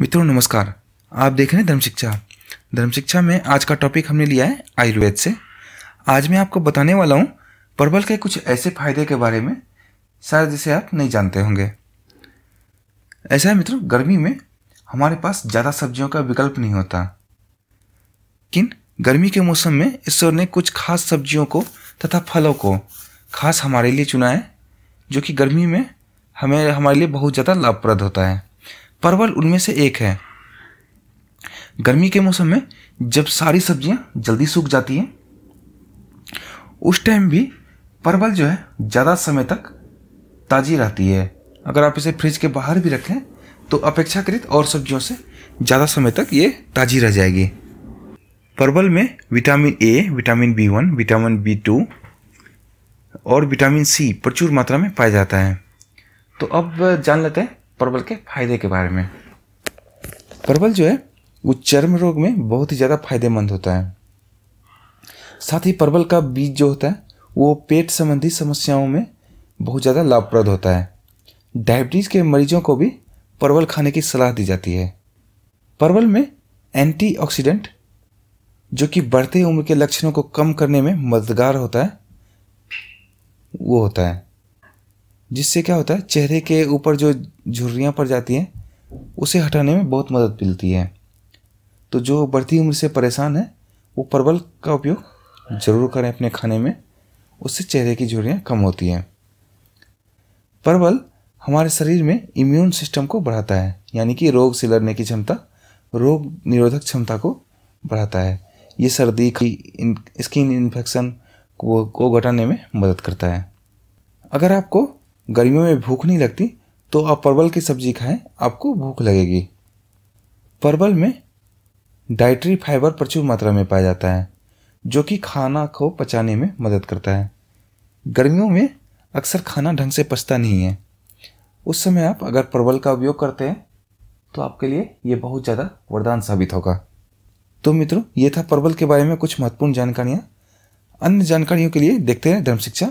मित्रों नमस्कार आप देख रहे हैं धर्म शिक्षा धर्म शिक्षा में आज का टॉपिक हमने लिया है आयुर्वेद से आज मैं आपको बताने वाला हूँ परवल के कुछ ऐसे फायदे के बारे में शायद जिसे आप नहीं जानते होंगे ऐसा है मित्रों गर्मी में हमारे पास ज़्यादा सब्जियों का विकल्प नहीं होता किन गर्मी के मौसम में ईश्वर ने कुछ खास सब्जियों को तथा फलों को खास हमारे लिए चुना है जो कि गर्मी में हमें हमारे लिए बहुत ज़्यादा लाभप्रद होता है परवल उनमें से एक है गर्मी के मौसम में जब सारी सब्जियां जल्दी सूख जाती हैं उस टाइम भी परवल जो है ज़्यादा समय तक ताज़ी रहती है अगर आप इसे फ्रिज के बाहर भी रखें तो अपेक्षाकृत और सब्जियों से ज़्यादा समय तक ये ताज़ी रह जाएगी परवल में vitamin A vitamin B one vitamin B two और विटामिन सी प्रचुर मात्रा में पाया जाता है तो अब जान लेते हैं परवल के फायदे के बारे में परवल जो है वो चर्म रोग में बहुत ही ज़्यादा फायदेमंद होता है साथ ही परवल का बीज जो होता है वो पेट संबंधी समस्याओं में बहुत ज़्यादा लाभप्रद होता है डायबिटीज़ के मरीजों को भी परवल खाने की सलाह दी जाती है परवल में एंटीऑक्सीडेंट जो कि बढ़ते उम्र के लक्षणों को कम करने में मददगार होता है वो होता है जिससे क्या होता है चेहरे के ऊपर जो झुर्रियाँ पड़ जाती हैं उसे हटाने में बहुत मदद मिलती है तो जो बढ़ती उम्र से परेशान है वो परवल का उपयोग ज़रूर करें अपने खाने में उससे चेहरे की झुर्रियाँ कम होती हैं परवल हमारे शरीर में इम्यून सिस्टम को बढ़ाता है यानी कि रोग से लड़ने की क्षमता रोग निरोधक क्षमता को बढ़ाता है ये सर्दी की स्किन इन्फेक्शन को, को घटाने में मदद करता है अगर आपको गर्मियों में भूख नहीं लगती तो आप परवल की सब्जी खाएं आपको भूख लगेगी परवल में डाइट्री फाइबर प्रचुर मात्रा में पाया जाता है जो कि खाना को पचाने में मदद करता है गर्मियों में अक्सर खाना ढंग से पचता नहीं है उस समय आप अगर परवल का उपयोग करते हैं तो आपके लिए ये बहुत ज़्यादा वरदान साबित होगा तो मित्रों ये था परवल के बारे में कुछ महत्वपूर्ण जानकारियाँ अन्य जानकारियों के लिए देखते हैं धर्म शिक्षा